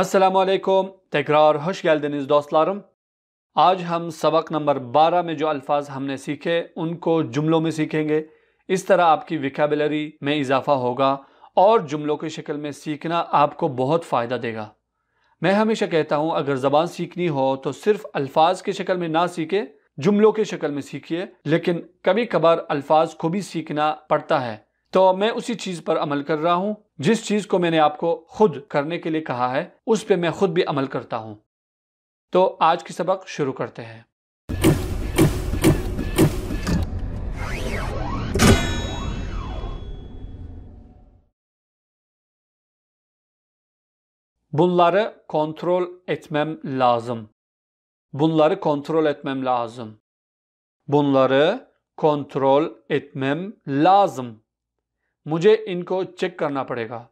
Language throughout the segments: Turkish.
السلام علیکم تکرار خوش حش گلدینز آج ہم سبق نمبر بارہ میں جو الفاظ ہم نے سیکھے ان کو جملوں میں سیکھیں گے اس طرح آپ کی ویکیبلری میں اضافہ ہوگا اور جملوں کی شکل میں سیکھنا آپ کو بہت فائدہ دے گا میں ہمیشہ کہتا ہوں اگر زبان سیکھنی ہو تو صرف الفاظ کی شکل میں نہ سیکھے جملوں کی شکل میں سیکھیے لیکن کبھی کبھار الفاظ کو بھی سیکھنا پڑتا ہے تو میں اسی چیز پر عمل کر رہا ہوں جس چیز کو میں نے آپ کو خود کرنے کے لیے کہا ہے اس پہ میں خود بھی عمل کرتا ہوں تو آج کی سبق شروع کرتے ہیں Bunları kontrol etmem لازم Bunları kontrol etmem lazım. لازم kontrol etmem lazım. لازم मुझे इनको चेक करना पड़ेगा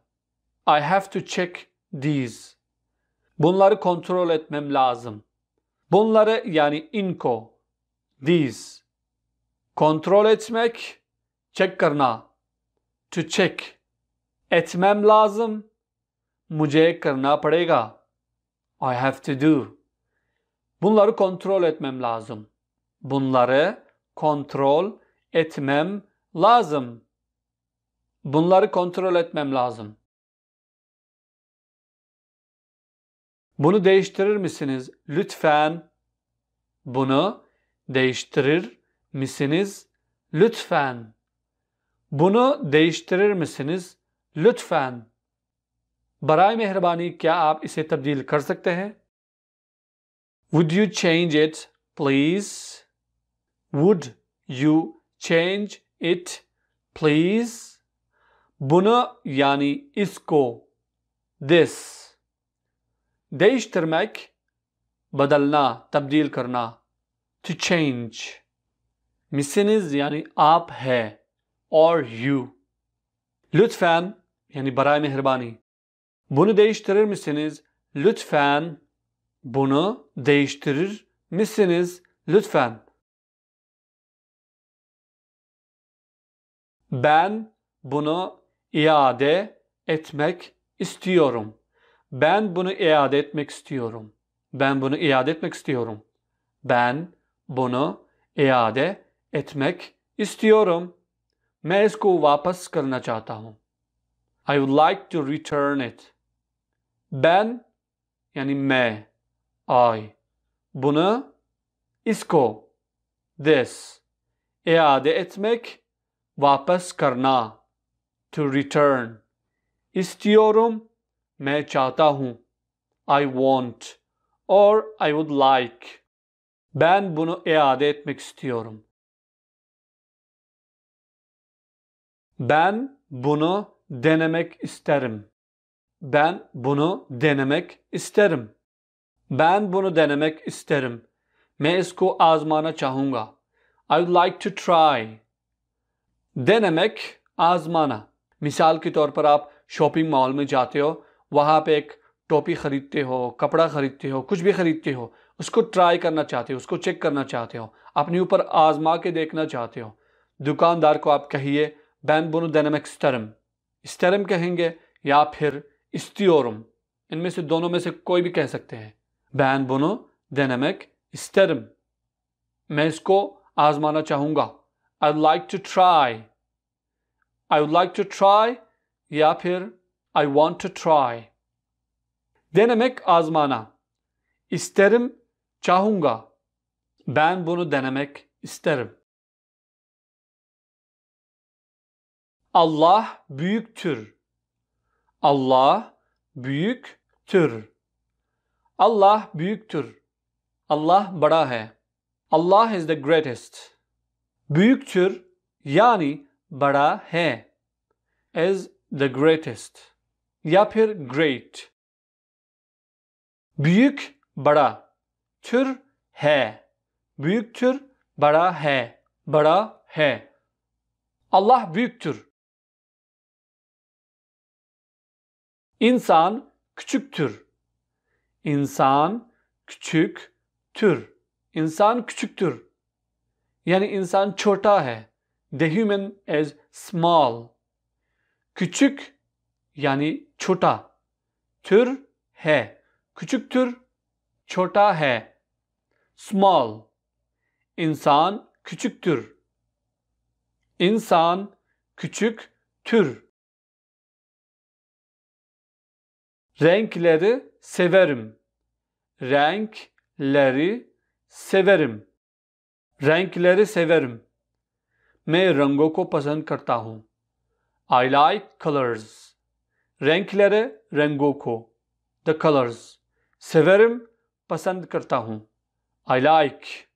I have to check these. Bunları kontrol etmem lazım. Bunları yani inko, these. Kontrol etmek, check करना. To check. Etmem lazım. Mujhe करना पड़ेगा. I have to do. Bunları kontrol etmem lazım. Bunları kontrol etmem lazım. Bunları kontrol etmem lazım. Bunu değiştirir misiniz? Lütfen. Bunu değiştirir misiniz? Lütfen. Bunu değiştirir misiniz? Lütfen. बरए मेहरबानी क्या आप इसे तब्दील कर सकते हैं would you change it please would you change it please bunu yani isko this değiştirmek badalna tabdil karna to change misiniz yani आप है or you lütfen yani baray mehrbani bunu değiştirir misiniz lütfen bunu değiştirir misiniz lütfen ben bunu iade etmek istiyorum. Ben bunu iade etmek istiyorum. Ben bunu iade etmek istiyorum. Ben bunu iade etmek istiyorum. मैं इसको वापस करना चाहता हूं I would like to return it बैन यानी मैं आई बुन इसको दिस etmek वापस करना to return. İstiyorum, मैं चाहता हूँ. I want or I would like. Ben bunu iade etmek istiyorum. Ben bunu denemek isterim. Ben bunu denemek isterim. Ben bunu denemek isterim. मैं इसको आजमाना चाहूंगा. I would like to try. Denemek, azmana. مثال کے طور پر آپ شاپنگ مال میں جاتے ہو وہاں پہ ایک ٹوپی خریدتے ہو کپڑا خریدتے ہو کچھ بھی خریدتے ہو اس کو ٹرائی کرنا چاہتے ہو اس کو چیک کرنا چاہتے ہو اپنے اوپر آزما کے دیکھنا چاہتے ہو دکاندار کو آپ کہیے بین بونو دینمک استرم اسٹرم کہیں گے یا پھر استیورم ان میں سے دونوں میں سے کوئی بھی کہہ سکتے ہیں بین بونو دینمک اسٹرم میں اس کو آزمانا چاہوں گا آئی لائک ٹو ٹرائی I would like to try yapir. I want to try. Denemek azmana. İsterim, çahunga. Ben bunu denemek isterim. Allah büyüktür. Allah büyüktür. Allah büyüktür. Allah bada hai. Allah is the greatest. Büyüktür yani bada hai as the greatest. ya here great. Büyük bara, tür he, büyük tür, bara he, bara he, Allah büyüktür. İnsan küçüktür. İnsan küçük tür. İnsan küçüktür. Yani insan çota he, The human is small küçük yani छोटा tür he, küçük tür छोटा he, small insan küçük tür insan küçük tür renkleri severim renkleri severim renkleri severim मैं रंगों को पसंद करता हूँ I like colors. Renkleri rengoko. ko. The colors. Severim, pasand karta hoon. I like.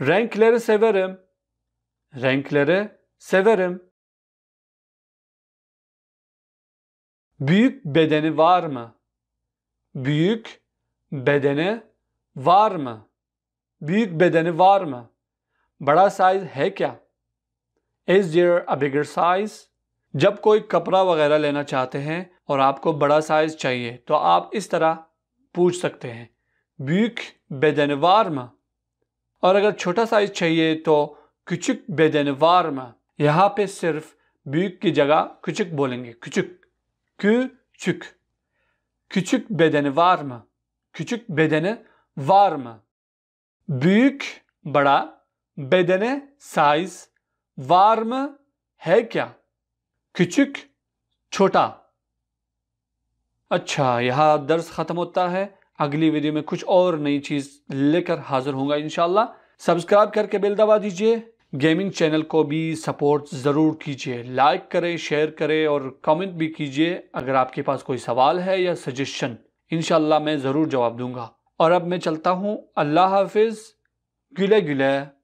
Renkleri severim. Renkleri severim. Büyük bedeni var mı? Büyük bedeni var mı? Büyük bedeni var mı? Bada size है क्या سائز جب کوئی کپڑا وغیرہ لینا چاہتے ہیں اور آپ کو بڑا سائز چاہیے تو آپ اس طرح پوچھ سکتے ہیں بیک بے دنوارما اور اگر چھوٹا سائز چاہیے تو کچک بے دنوارما یہاں پہ صرف بیک کی جگہ کچک بولیں گے کچک کچک کچک بے دنوارما کچک بے دن وارما بیک بڑا بیدن سائز var mı? ہے کیا کچک چھوٹا اچھا یہاں درس ختم ہوتا ہے اگلی ویڈیو میں کچھ اور نئی چیز لے کر حاضر ہوں گا انشاءاللہ سبسکرائب کر کے بیل دبا دیجئے گیمنگ چینل کو بھی سپورٹ ضرور کیجئے لائک کریں شیئر کریں اور کومنٹ بھی کیجئے اگر آپ کے پاس کوئی سوال ہے یا سجیشن انشاءاللہ میں ضرور جواب دوں گا اور اب میں چلتا ہوں اللہ حافظ گلے گلے